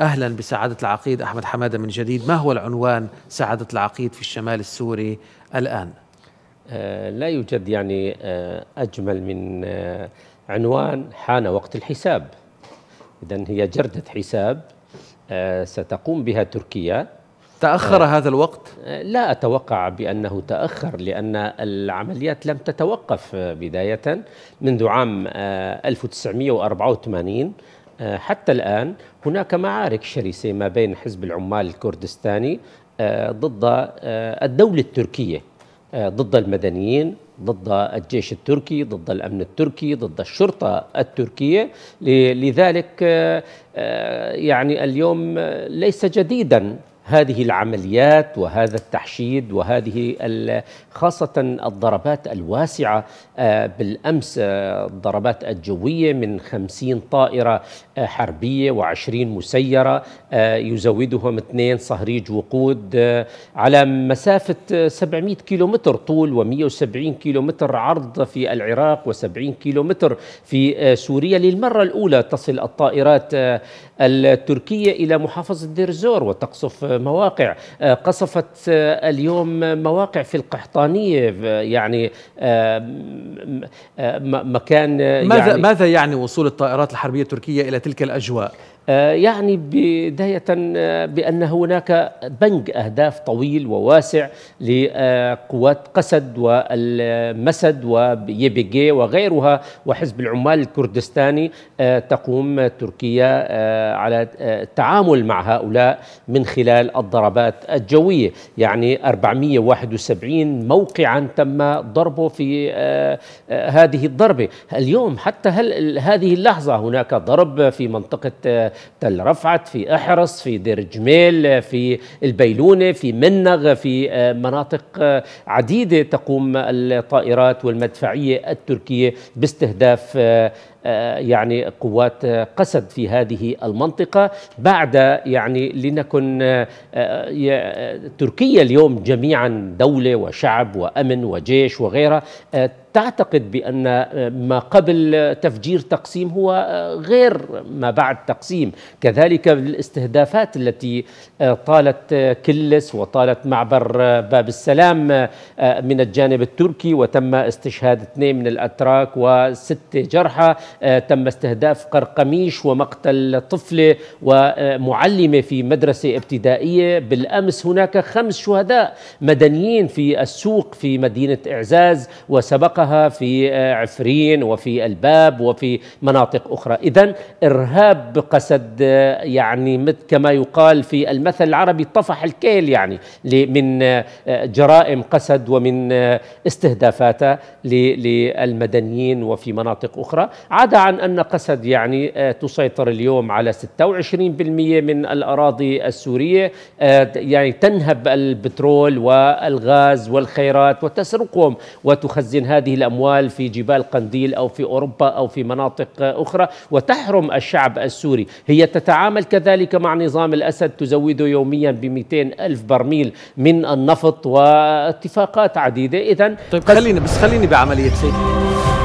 أهلا بسعادة العقيد أحمد حمادة من جديد ما هو العنوان سعادة العقيد في الشمال السوري الآن؟ آه، لا يوجد يعني آه، أجمل من آه، عنوان حان وقت الحساب إذا هي جردة حساب ستقوم بها تركيا تأخر هذا الوقت؟ لا أتوقع بأنه تأخر لأن العمليات لم تتوقف بداية منذ عام 1984 آه، حتى الآن هناك معارك شرسة ما بين حزب العمال الكردستاني آه، ضد آه، الدولة التركية ضد المدنيين ضد الجيش التركي ضد الأمن التركي ضد الشرطة التركية لذلك يعني اليوم ليس جديدا هذه العمليات وهذا التحشيد وهذه خاصة الضربات الواسعة آه، بالأمس آه، الضربات الجوية من خمسين طائرة آه، حربية وعشرين مسيرة يزودهم اثنين صهريج وقود على مسافة 700 كيلومتر طول و170 كيلومتر عرض في العراق و70 كيلومتر في سوريا للمرة الأولى تصل الطائرات التركية إلى محافظة دير الزور وتقصف مواقع آه، قصفت آه، اليوم مواقع في القحطانية آه، يعني مكان ماذا يعني ماذا يعني وصول الطائرات الحربية التركية إلى تلك الأجواء؟ آه، يعني بداية آه، بأن هناك بنك أهداف طويل وواسع لقوات قسد والمسد ويبيجي وغيرها وحزب العمال الكردستاني آه، تقوم تركيا على التعامل مع هؤلاء من خلال الضربات الجوية يعني 471 موقعا تم ضربه في هذه الضربة اليوم حتى هل هذه اللحظة هناك ضرب في منطقة تل رفعت في أحرص في دير جميل في البيلونة في منغ في آه، مناطق آه، عديدة تقوم الطائرات والمدفعية التركية باستهداف آه، يعني قوات قسد في هذه المنطقة بعد يعني لنكن تركيا اليوم جميعا دولة وشعب وأمن وجيش وغيرها تعتقد بأن آه، ما قبل تفجير تقسيم هو آه، غير ما بعد تقسيم كذلك الاستهدافات التي آه، طالت كلس وطالت معبر باب السلام من الجانب التركي وتم استشهاد اثنين من الأتراك وست جرحى تم استهداف قرقميش ومقتل طفلة ومعلمة في مدرسة ابتدائية بالأمس هناك خمس شهداء مدنيين في السوق في مدينة إعزاز وسبقها طبقها في آه، عفرين وفي الباب وفي مناطق أخرى إذا إرهاب بقصد آه، يعني كما يقال في المثل العربي طفح الكيل يعني من آه، جرائم قسد ومن استهدافات للمدنيين وفي مناطق أخرى عدا عن أن قسد يعني تسيطر اليوم على 26% من الأراضي السورية يعني تنهب البترول والغاز والخيرات وتسرقهم وتخزن هذه هذه الأموال في جبال قنديل أو في أوروبا أو في مناطق أخرى وتحرم الشعب السوري هي تتعامل كذلك مع نظام الأسد تزوده يوميا ب 200 ألف برميل من النفط واتفاقات عديدة إذا طيب خليني بس خليني بعملية سيدي